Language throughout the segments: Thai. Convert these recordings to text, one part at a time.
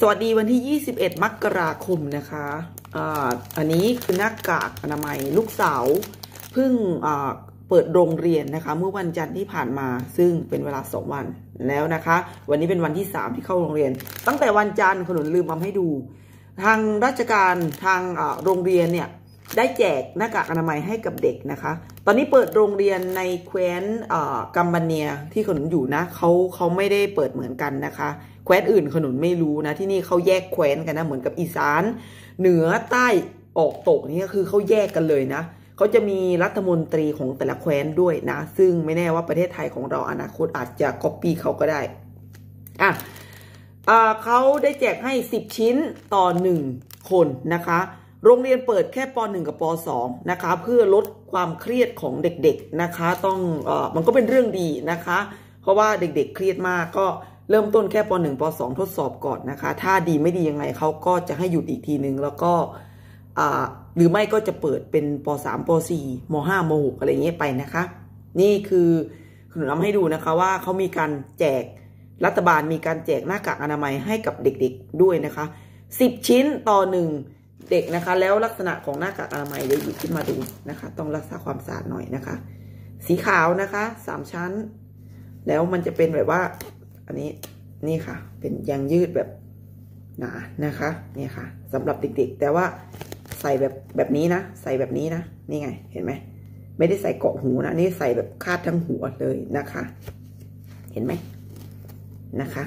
สวัสดีวันที่ 21 มกราคมนะคะอ่าอันนี้คือหน้ากากอนามัยลูกสาวเพิ่งอ่าเปิดโรงเรียนนะคะ เมื่อวันจันทร์ที่ผ่านมาซึ่งเป็นเวลาสองวันแล้วนะคะวันนี้เป็นวันที่3ที่เข้าโรงเรียน ตั้งแต่วันจันทร์ขนุนลืมมาให้ดู ทางราชการทางโรงเรียนเนี่ยได้แจกหน้ากากอนามัยให้กับเด็กนะคะ ตอนนี้เปิดโรงเรียนในแคว้นกัมบันเนียที่ขนุนอยู่นะเขาเขาไม่ได้เปิดเหมือนกันนะคะแคว้นอื่นขนุนไม่รู้นะที่นี่เขาแยกแคว้นกันนะ เหมือนกับอีสาน เหนือใต้ออกตกนี่ก็คือเขาแยกกันเลยนะเขาจะมีรัฐมนตรีของแต่ละแคว้นด้วยนะ ซึ่งไม่แน่ว่าประเทศไทยของเราอนาคตอาจจะก๊อปปี้เขาก็ได้อ่ะเขาได้แจกให้ 10 ชิ้นต่อ 1 คนนะคะ โรงเรียนเปิดแค่ป .1 กับป .2 นะคะเพื่อลดความเครียดของเด็กๆนะคะ ต้องอมันก็เป็นเรื่องดีนะคะ เพราะว่าเด็กๆเครียดมากก็เริ่มต้นแค่ป .1 ป .2 ทดสอบก่อนนะคะ ถ้าดีไม่ดียังไงเขาก็จะให้หยุดอีกทีนึงแล้วก็หรือไม่ก็จะเปิดเป็นป .3 ป .4 ม .5 ม .6 อะไรเงี้ยไปนะคะ นี่คือหนูนำให้ดูนะคะว่าเขามีการแจก รัฐบาลมีการแจกหน้ากากอนามัยให้กับเด็กๆด้วยนะคะ10 ชิ้นต่อหนึ่งเด็กนะคะ แล้วลักษณะของหน้ากากอนามัยเดี๋ยวหยิบขึ้นมาดูนะคะ ต้องรักษาความสะอาดหน่อยนะคะ สีขาวนะคะสามชั้น แล้วมันจะเป็นแบบว่าอันนี้นี่ค่ะเป็นยางยืดแบบหนานะคะนี่ค่ะ สำหรับเด็กๆ แต่ว่าใส่แบบแบบนี้นะ ใส่แบบนี้นะ นี่ไง เห็นไหม ไม่ได้ใส่เกาะหูนะนี่ใส่แบบคาดทั้งหัวเลยนะคะ เห็นไหมนะคะ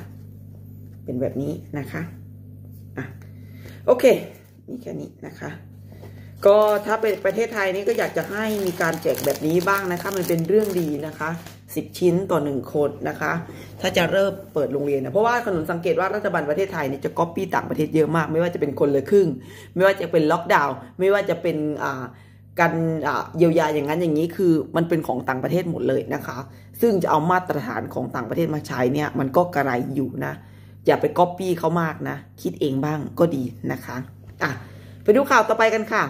เป็นแบบนี้นะคะอ่ะโอเคนี่แค่นี้นะคะก็ถ้าเป็นประเทศไทยนี่ก็อยากจะให้มีการแจกแบบนี้บ้างนะคะมันเป็นเรื่องดีนะคะสิบชิ้นต่อหนึ่งคนนะคะ ถ้าจะเริ่มเปิดโรงเรียนนะเพราะว่าขนุนสังเกตว่ารัฐบาลประเทศไทยเนี่ยจะก๊อปปี้ต่างประเทศเยอะมากไม่ว่าจะเป็นคนเลยครึ่งไม่ว่าจะเป็นล็อกดาวน์ไม่ว่าจะเป็นอ่าการเยียวยาอย่างนั้นอย่างนี้คือมันเป็นของต่างประเทศหมดเลยนะคะ ซึ่งจะเอามาตรฐานของต่างประเทศมาใช้เนี่ยมันก็กระไรอยู่นะอย่าไปก๊อปปี้เขามากนะคิดเองบ้างก็ดีนะคะอ่ะไปดูข่าวต่อไปกันค่ะ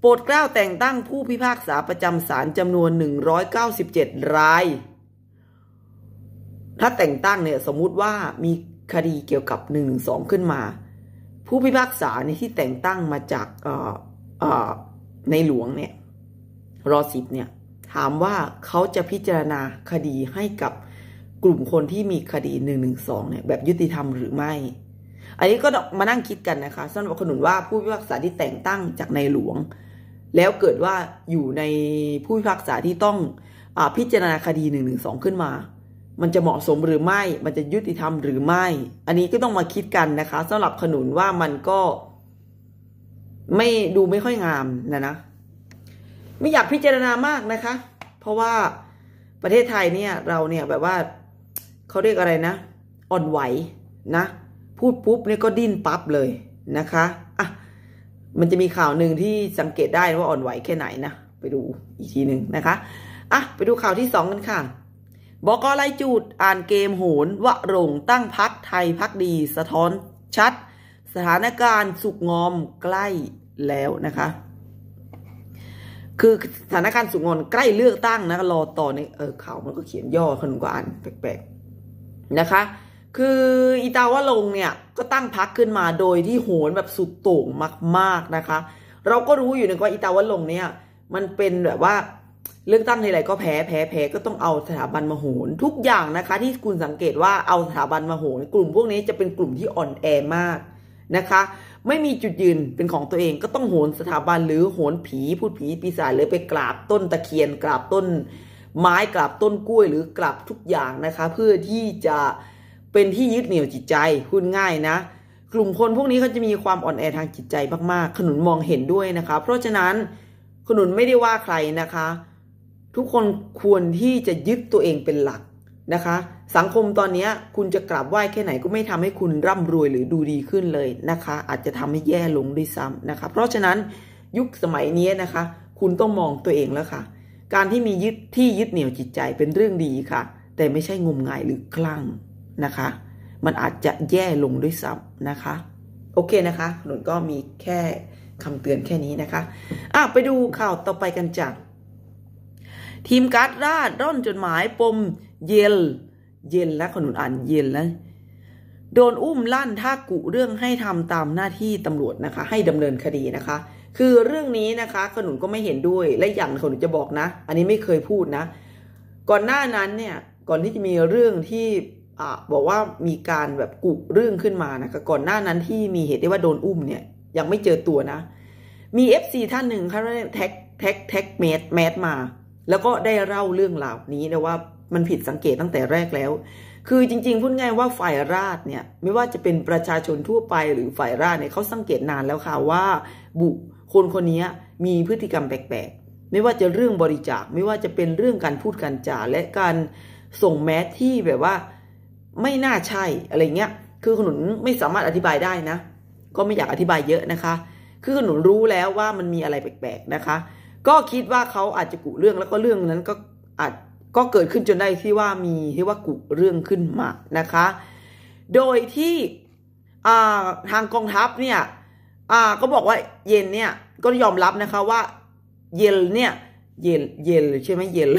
โปรดเกล้าแต่งตั้งผู้พิพากษาประจำศาลจำนวน 197 ราย ถ้าแต่งตั้งเนี่ย สมมุติว่ามีคดีเกี่ยวกับ1องขึ้นมา ผู้พิพากษาในที่แต่งตั้งมาจากในหลวงเนี่ยรอสิบเนี่ย ถามว่าเขาจะพิจารณาคดีให้กับกลุ่มคนที่มีคดี1องเนี่ย แบบยุติธรรมหรือไม่ อันนี้ก็มานั่งคิดกันนะคะสำหรับขนุนว่าผู้พิพากษาที่แต่งตั้งจากในหลวงแล้วเกิดว่าอยู่ในผู้พิพากษาที่ต้องอพิจารณาคดีหนึ่งหนึ่งสองขึ้นมา มันจะเหมาะสมหรือไม่ มันจะยุติธรรมหรือไม่ อันนี้ก็ต้องมาคิดกันนะคะ สำหรับขนุนว่ามันก็ไม่ดูไม่ค่อยงามนะนะไม่อยากพิจารณามากนะคะ เพราะว่าประเทศไทยเนี่ย เราเนี่ยแบบว่าเขาเรียกอะไรนะอ่อนไหวนะพูดปุ๊บเนี่ยก็ดิ้นปั๊บเลยนะคะอ่ะมันจะมีข่าวหนึ่งที่สังเกตได้ว่าอ่อนไหวแค่ไหนนะไปดูอีกทีหนึ่งนะคะอ่ะไปดูข่าวที่สองกันค่ะบอกไลจูดอ่านเกมโหนวะรงตั้งพักไทยพักดี สะท้อนชัด สถานการณ์สุกงอมใกล้แล้วนะคะ คือสถานการณ์สุกงอมใกล้เลือกตั้งนะรอต่อในเออข่าวมันก็เขียนย่อคนก็อ่านแปลกๆนะคะคืออิตาวะลงเนี่ยก็ตั้งพักขึ้นมาโดยที่โหนแบบสุดโต่งมากๆนะคะ เราก็รู้อยู่นะว่าอิตาวะลงเนี่ย มันเป็นแบบว่าเลือกตั้งอะไร ก็แพ้แพ้แพ้ก็ต้องเอาสถาบันมาโหนทุกอย่างนะคะ ที่คุณสังเกตว่าเอาสถาบันมาโหนกลุ่มพวกนี้จะเป็นกลุ่มที่อ่อนแอมากนะคะ ไม่มีจุดยืนเป็นของตัวเองก็ต้องโหนสถาบันหรือโหนผีพูดผีปีศาจเลยไปกราบต้นตะเคียนกราบต้น ไม้กราบต้นกล้วยหรือกราบทุกอย่างนะคะ เพื่อที่จะเป็นที่ยึดเหนี่ยวจิตใจพูดง่ายนะกลุ่มคนพวกนี้เขาจะมีความอ่อนแอทางจิตใจมากๆขนุนมองเห็นด้วยนะคะเพราะฉะนั้นขนุนไม่ได้ว่าใครนะคะ ทุกคนควรที่จะยึดตัวเองเป็นหลักนะคะ สังคมตอนนี้คุณจะกราบไหว้แค่ไหนก็ไม่ทำให้คุณร่ำรวยหรือดูดีขึ้นเลยนะคะอาจจะทำให้แย่ลงด้วยซ้ำนะคะเพราะฉะนั้นยุคสมัยนี้นะคะ คุณต้องมองตัวเองแล้วค่ะการที่มียึดที่ยึดเหนี่ยวจิตใจเป็นเรื่องดีค่ะ แต่ไม่ใช่งมงายหรือคลั่งนะคะ มันอาจจะแย่ลงด้วยซ้ำนะคะ โอเคนะคะหนุนก็มีแค่คำเตือนแค่นี้นะคะ อ่ะไปดูข่าวต่อไปกันจ้กทีมการ์ดราดร่อนจดหมายปม เย็น เย็นและขนุนอ่านเยนแล้วโดนอุ้มลั่นท่ากุเรื่องให้ทำตามหน้าที่ตำรวจนะคะ ให้ดำเนินคดีนะคะ คือเรื่องนี้นะคะ ขนุนก็ไม่เห็นด้วย และอย่างขนุนจะบอกนะ อันนี้ไม่เคยพูดนะ ก่อนหน้านั้นเนี่ย ก่อนที่จะมีเรื่องที่บอกว่ามีการแบบกุเรื่องขึ้นมานะคะก่อนหน้านั้นที่มีเหตุได้ว่าโดนอุ้มเนี่ยยังไม่เจอตัวนะ มี FC ท่านหนึ่งเขาแท็กแท็กแท็กเมดแมดมา แล้วก็ได้เล่าเรื่องราวนี้นะว่ามันผิดสังเกตตั้งแต่แรกแล้ว คือจริงๆพูดง่ายว่าฝ่ายราชเนี่ยไม่ว่าจะเป็นประชาชนทั่วไปหรือฝ่ายราชเนี่ยเขาสังเกตนานแล้วค่ะว่า บุคนคนนี้มีพฤติกรรมแปลกๆ ไม่ว่าจะเรื่องบริจาคไม่ว่าจะเป็นเรื่องการพูดการจาและการส่งแมสที่แบบว่าไม่น่าใช่อะไรเงี้ย คือขนุนไม่สามารถอธิบายได้นะ ก็ไม่อยากอธิบายเยอะนะคะ คือขนุนรู้แล้วว่ามันมีอะไรแปลกๆนะคะ ก็คิดว่าเขาอาจจะกุเรื่องแล้วก็เรื่องนั้นก็อาจก็เกิดขึ้นจนได้ที่ว่ามีที่ว่ากุเรื่องขึ้นมานะคะ โดยที่ทางกองทัพเนี่ยก็บอกว่าเย็นเนี่ยก็ยอมรับนะคะว่า เยลเนี่ย เยลเยลใช่ไหมเยล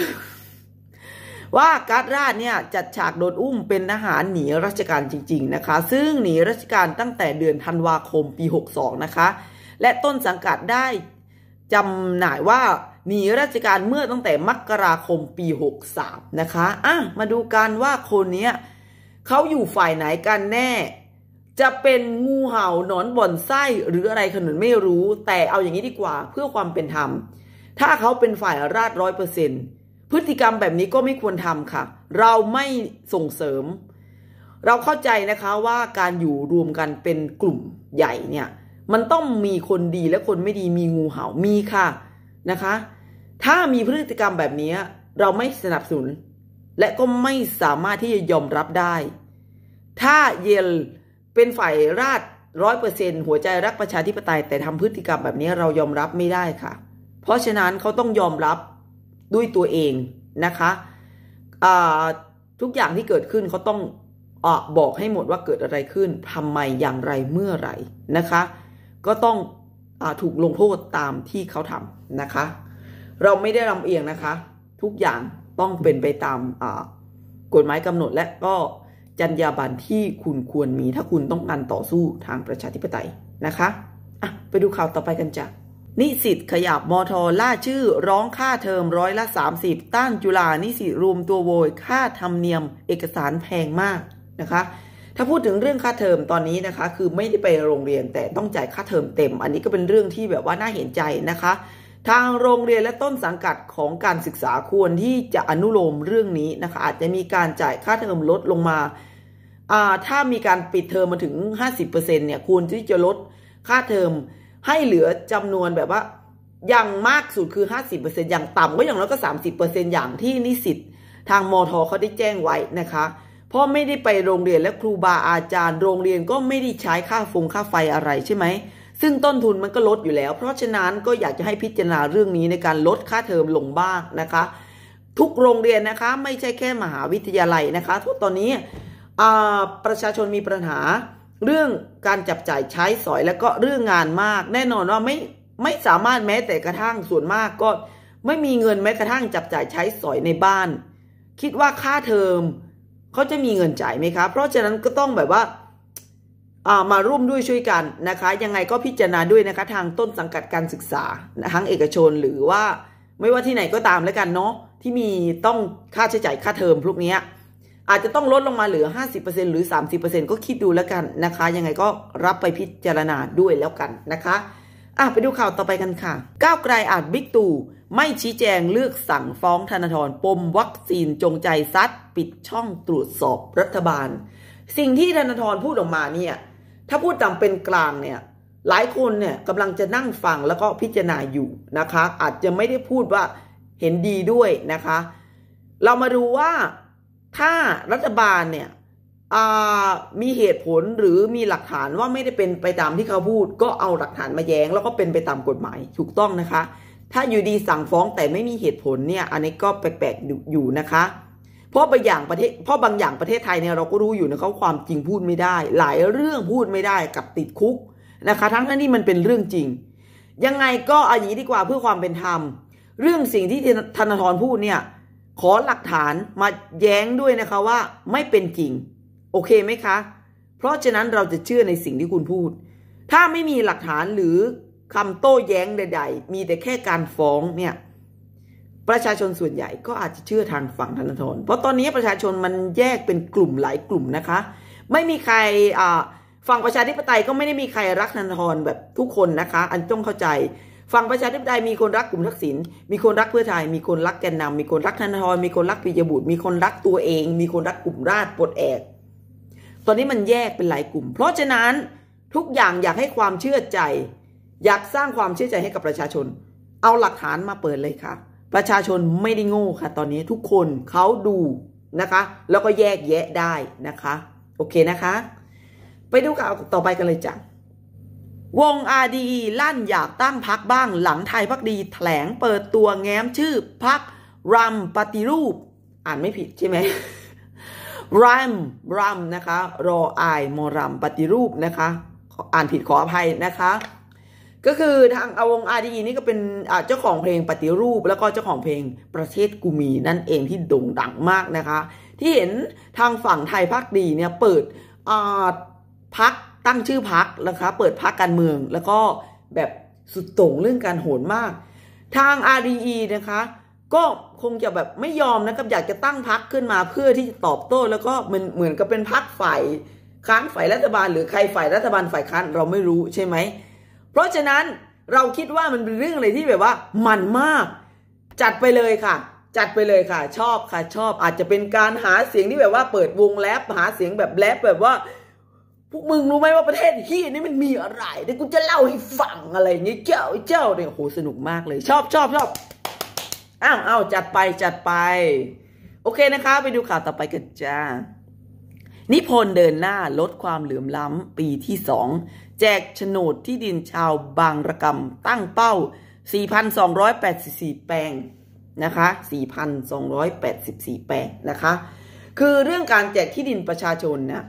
ว่าการ์ดราชเนี่ยจัดฉาก โดนอุ้มเป็นทหารหนีราชการจริง ๆนะคะ ซึ่งหนีราชการตั้งแต่เดือนธันวาคมปี 62 นะคะ และต้นสังกัดได้จำหน่ายว่าหนีราชการเมื่อตั้งแต่มกราคมปี 63 นะคะอ่ะมาดูกันว่าคนเนี้ยเขาอยู่ฝ่ายไหนกันแน่ จะเป็นงูเห่าหนอนบ่อนไส้หรืออะไรขนุนไม่รู้ แต่เอาอย่างนี้ดีกว่าเพื่อความเป็นธรรม ถ้าเขาเป็นฝ่ายราชร้อยเปอร์เซ็นต์พฤติกรรมแบบนี้ก็ไม่ควรทำค่ะ เราไม่ส่งเสริม เราเข้าใจนะคะว่าการอยู่รวมกันเป็นกลุ่มใหญ่เนี่ย มันต้องมีคนดีและคนไม่ดีมีงูเหา่ามีค่ะนะคะ ถ้ามีพฤติกรรมแบบนี้เราไม่สนับสนุน และก็ไม่สามารถที่จะยอมรับได้ ถ้าเยลเป็นฝ่ายราชร้อยเปอร์เซนหัวใจรักประชาธิปไตยแต่ทำพฤติกรรมแบบนี้เรายอมรับไม่ได้ค่ะ เพราะฉะนั้นเขาต้องยอมรับด้วยตัวเองนะคะ ทุกอย่างที่เกิดขึ้นเขาต้องอบอกให้หมดว่าเกิดอะไรขึ้นทำไม อย่างไรเมื่อไหร่นะคะ ก็ต้องอถูกลงโทษตามที่เขาทำนะคะ เราไม่ได้ลำเอียงนะคะ ทุกอย่างต้องเป็นไปตามกฎหมายกำหนดและก็จรรยาบรรณที่คุณควรมีถ้าคุณต้องการต่อสู้ทางประชาธิปไตยนะคะะไปดูข่าวต่อไปกันจ้ะนิสิตขยับมอทอล่าชื่อร้องค่าเทอมร้อยละ 30 ต้านจุลานิสิตรวมตัวโวยค่าธรรมเนียม เอกสารแพงมากนะคะ ถ้าพูดถึงเรื่องค่าเทอมตอนนี้นะคะคือไม่ได้ไปโรงเรียนแต่ต้องจ่ายค่าเทอมเต็ม อันนี้ก็เป็นเรื่องที่แบบว่าน่าเห็นใจนะคะ ทางโรงเรียนและต้นสังกัดของการศึกษาควรที่จะอนุโลมเรื่องนี้นะคะอาจจะมีการจ่ายค่าเทอมลดลงมาถ้ามีการปิดเทอมมาถึง 50%เนี่ยควรที่จะลดค่าเทอมให้เหลือจำนวนแบบว่าอย่างมากสุดคือห้าสิบเปอร์เซ็นอย่างต่ำก็อย่างน้อยก็็นอย่างที่นิสิตทางมทเขาได้แจ้งไว้นะคะ เพราะไม่ได้ไปโรงเรียนและครูบาอาจารย์ โรงเรียนก็ไม่ได้ใช้ค่าฟงค่าไฟอะไรใช่ไหม ซึ่งต้นทุนมันก็ลดอยู่แล้ว เพราะฉะนั้นก็อยากจะให้พิจารณาเรื่องนี้ในการลดค่าเทอมลงบ้างนะคะ ทุกโรงเรียนนะคะไม่ใช่แค่มหาวิทยาลัยนะคะทุกตอนนี้ประชาชนมีปัญหาเรื่องการจับจ่ายใช้สอยแล้วก็เรื่องงานมาก แน่นอนว่าไม่ไม่สามารถแม้แต่กระทั่งส่วนมากก็ไม่มีเงินแม้กระทั่งจับจ่ายใช้สอยในบ้าน คิดว่าค่าเทอมเขาจะมีเงินจ่ายไหมคะเพราะฉะนั้นก็ต้องแบบว่าามาร่วมด้วยช่วยกันนะคะ ยังไงก็พิจารณาด้วยนะคะ ทางต้นสังกัดการศึกษาทั้งเอกชนหรือว่า ไม่ว่าที่ไหนก็ตามแล้วกันเนาะที่มีต้องค่าใช้จ่ายค่าเทอมพวกนี้อาจจะต้องลดลงมาเหลือ 50%หรือ 30%ก็คิดดูแล้วกันนะคะ ยังไงก็รับไปพิจารณาด้วยแล้วกันนะคะอ่ะไปดูข่าวต่อไปกันค่ะ ก้าวไกลอาจบิ๊กตู่ไม่ชี้แจงเลือกสั่งฟ้องธนาธรปมวัคซีนจงใจซัดปิดช่องตรวจสอบรัฐบาล สิ่งที่ธนาธรพูดออกมาเนี่ย ถ้าพูดตามเป็นกลางเนี่ย หลายคนเนี่ยกำลังจะนั่งฟังแล้วก็พิจารณาอยู่นะคะ อาจจะไม่ได้พูดว่าเห็นดีด้วยนะคะ เรามาดูว่าถ้ารัฐบาลเนี่ยมีเหตุผลหรือมีหลักฐานว่าไม่ได้เป็นไปตามที่เขาพูด ก็เอาหลักฐานมาแย้ง แล้วก็เป็นไปตามกฎหมาย ถูกต้องนะคะ ถ้าอยู่ดีสั่งฟ้องแต่ไม่มีเหตุผลเนี่ยอันนี้ก็แปลกๆอยู่นะคะเพราะบางอย่างประเทศเพราะบางอย่างประเทศไทยเนี่ยเราก็รู้อยู่นะขาความจริงพูดไม่ได้ หลายเรื่องพูดไม่ได้กับติดคุกนะคะทั้งที่มันเป็นเรื่องจริง ยังไงก็อันนี้ดีกว่าเพื่อความเป็นธรรม เรื่องสิ่งที่ธนาธรพูดเนี่ยขอหลักฐานมาแย้งด้วยนะคะว่าไม่เป็นจริงโอเคไหมคะ เพราะฉะนั้นเราจะเชื่อในสิ่งที่คุณพูด ถ้าไม่มีหลักฐานหรือคำโต้แย้งใด ๆ มีแต่แค่การฟ้องเนี่ยประชาชนส่วนใหญ่ก็อาจจะเชื่อทางฝั่งธนาธรเพราะตอนนี้ประชาชนมันแยกเป็นกลุ่มหลายกลุ่มนะคะ ไม่มีใครฝั่งประชาธิปไตยก็ไม่ได้มีใครรักธนาธรแบบทุกคนนะคะ อันต้องเข้าใจฝั่งประชาธิปไตยมีคนรักกลุ่มทักษิณมีคนรักเพื่อไทย มีคนรักแกนนามีคนรักธนาธรมีคนรักปิยบุตร มีคนรักตัวเอง มีคนรักกลุ่มราชปลดแอก ตอนนี้มันแยกเป็นหลายกลุ่ม เพราะฉะนั้นทุกอย่างอยากให้ความเชื่อใจ อยากสร้างความเชื่อใจให้กับประชาชน เอาหลักฐานมาเปิดเลยค่ะ ประชาชนไม่ได้โง่ค่ะ ตอนนี้ทุกคนเขาดูนะคะ แล้วก็แยกแยะได้นะคะ โอเคนะคะ ไปดูข่าวต่อไปกันเลยจ้ะวง RDE ลั่นอยากตั้งพักบ้าง หลังไทยพักดี แถลงเปิดตัวแง้มชื่อพักรัมปฏิรูป อ่านไม่ผิดใช่ไหม รัม รัมนะคะ รอไอมรัมปฏิรูปนะคะ อ่านผิดขออภัยนะคะ ก็คือทางอวงอาดีนี่ก็เป็นเจ้าของเพลงปฏิรูป แล้วก็เจ้าของเพลงประเทศกูมีนั่นเองที่โด่งดังมากนะคะ ที่เห็นทางฝั่งไทยพักดีเนี่ยเปิดพักตั้งชื่อพักนะคะเปิดพักการเมืองแล้วก็แบบสุดโต่งเรื่องการโหนมาก ทาง RDE นะคะ ก็คงจะแบบไม่ยอมนะครับอยากจะตั้งพักขึ้นมาเพื่อที่จะตอบโต้แล้วก็มันเหมือนกับเป็นพักฝ่ายค้านฝ่ายรัฐบาลหรือใครฝ่ายรัฐบาลฝ่ายค้านเราไม่รู้ใช่ไหมเพราะฉะนั้นเราคิดว่ามันเป็นเรื่องอะไรที่แบบว่ามันมาก จัดไปเลยค่ะ จัดไปเลยค่ะชอบค่ะชอบอาจจะเป็นการหาเสียงที่แบบว่าเปิดวงแลบหาเสียงแบบแลบแบบว่าพวกมึงรู้ไหมว่าประเทศที่นี่มันมีอะไรเดี๋ยวกูจะเล่าให้ฟังอะไร่เงี้ยเจ้าเจ้าเนี่ยโหสนุกมากเลย ชอบชอบชอบอ้าวอ้าวจัดไปจัดไป โอเคนะคะ ไปดูข่าวต่อไปกันจ้า นิพนธ์เดินหน้าลดความเหลื่อมล้ำปีที่สอง แจกโฉนดที่ดินชาวบางระกำตั้งเป้า 4,284 แปลงนะคะ 4,284 แปลงนะคะ คือเรื่องการแจกที่ดินประชาชนเนี่ย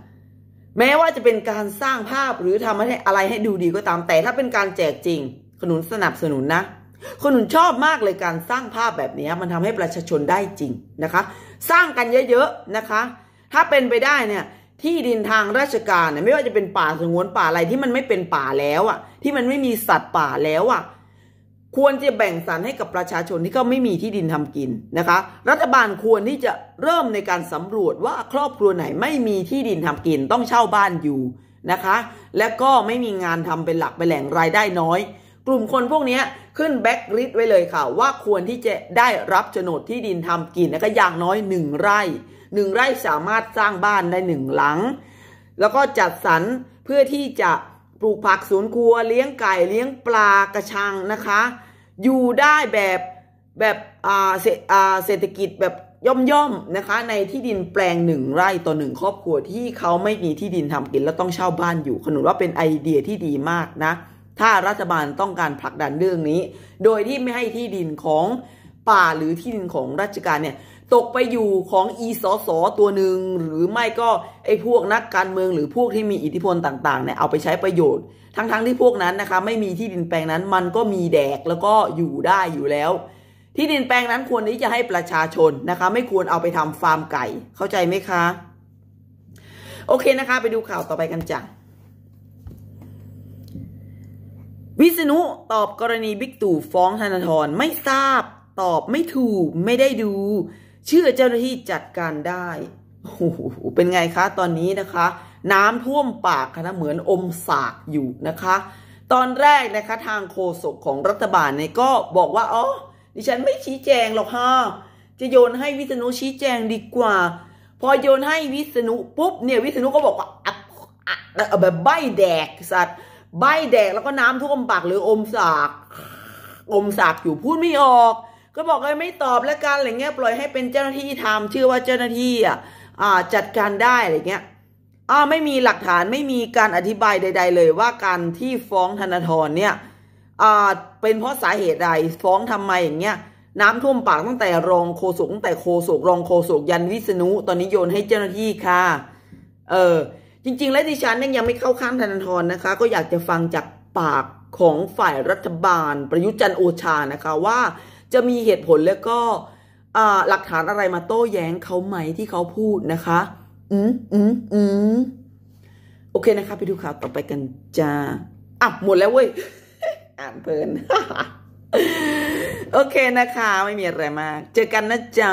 แม้ว่าจะเป็นการสร้างภาพหรือทำอะไรให้ดูดีก็ตามแต่ถ้าเป็นการแจกจริงขนุนสนับสนุนนะขนุนชอบมากเลยการสร้างภาพแบบนี้มันทำให้ประชาชนได้จริงนะคะ สร้างกันเยอะๆนะคะ ถ้าเป็นไปได้เนี่ยที่ดินทางราชการเนี่ยไม่ว่าจะเป็นป่าสงวนป่าอะไรที่มันไม่เป็นป่าแล้วอะ่ะที่มันไม่มีสัตว์ป่าแล้วอะ่ะควรจะแบ่งสรรให้กับประชาชนที่เขาไม่มีที่ดินทำกินนะคะ รัฐบาลควรที่จะเริ่มในการสำรวจว่าครอบครัวไหนไม่มีที่ดินทำกินต้องเช่าบ้านอยู่นะคะ และก็ไม่มีงานทำเป็นหลักเป็นแหล่งรายได้น้อย กลุ่มคนพวกนี้ขึ้นแบ็กริดไว้เลยค่ะ ว่าควรที่จะได้รับโฉนดที่ดินทำกินแล้วก็อย่างน้อยหนึ่งไร่หนึ่งไร่สามารถสร้างบ้านได้หนึ่งหลัง แล้วก็จัดสรรเพื่อที่จะปลูกผักสวนครัวเลี้ยงไก่เลี้ยงปลากระชังนะคะ อยู่ได้แบบแบบเศรษฐกิจแบบย่อมย่อมนะคะในที่ดินแปลงหนึ่งไร่ต่อหนึ่งครอบครัวที่เขาไม่มีที่ดินทำกิน แล้วต้องเช่าบ้านอยู่ ขนุนว่าเป็นไอเดียที่ดีมากนะ ถ้ารัฐบาลต้องการผลักดันเรื่องนี้ โดยที่ไม่ให้ที่ดินของป่าหรือที่ดินของราชการเนี่ยตกไปอยู่ของอีสอสอตัวหนึ่งหรือไม่ก็ไอ้พวกนักการเมืองหรือพวกที่มีอิทธิพลต่างๆเนี่ยเอาไปใช้ประโยชน์ทั้งๆทที่พวกนั้นนะคะ ไม่มีที่ดินแปลงนั้นมันก็มีแดกแล้วก็อยู่ได้อยู่แล้ว ที่ดินแปลงนั้นควรที่จะให้ประชาชนนะคะ ไม่ควรเอาไปทำฟาร์มไก่เข้าใจไหมคะ โอเคนะคะไปดูข่าวต่อไปกันจ้ะวิษณุตอบกรณีบิ๊กตู่ ฟ้องธนาธรไม่ทราบ ตอบไม่ถูกไม่ได้ดูเชื่อเจ้าหน้าที่จัดการได้โอ้โหเป็นไงคะตอนนี้นะคะ น้ำท่วมปากคะนะเหมือนอมสากอยู่นะคะ ตอนแรกนะคะทางโฆษกของรัฐบาลเนี่ยก็บอกว่าอ๋อดิฉันไม่ชี้แจงหรอกฮะจะโยนให้วิษณุชี้แจงดีกว่า พอโยนให้วิษณุปุ๊บเนี่ยวิษณุก็บอกว่าแบบใบแดกสัตว์ใบแดกแล้วก็น้ำท่วมปากหรืออมสากอมสากอยู่พูดไม่ออกก็บอกเลยไม่ตอบและการอะไรเงี้ยปล่อยให้เป็นเจ้าหน้าที่ทำเชื่อว่าเจ้าหน้าที่อ่ะจัดการได้อะไรเงี้ยอ่าไม่มีหลักฐานไม่มีการอธิบายใด ๆ เลย ว่าการที่ฟ้องธนาธรเนี่ยอ่าเป็นเพราะสาเหตุใดฟ้องทำไมอย่างเงี้ยน้ำท่วมปากตั้งแต่รองโคศกตั้งแต่โคศกรองโคศกยันวิษณุตอนนี้โยนให้เจ้าหน้าที่ค่ะ เออจริง ๆ แล้วดิฉันยังยังไม่เข้าข้างธนาธรนะคะ ก็อยากจะฟังจากปากของฝ่ายรัฐบาลประยุจันโอชานะคะว่าจะมีเหตุผลแล้วก็หลักฐานอะไรมาโต้แย้งเขาไหมที่เขาพูดนะคะ อืมอืมอืมโอเคนะคะไปดูข่าวต่อไปกันจ้า อ่ะหมดแล้วเว้ยอ่านเพลิน โอเคนะคะ ไม่มีอะไรมาก เจอกันนะจ๊ะ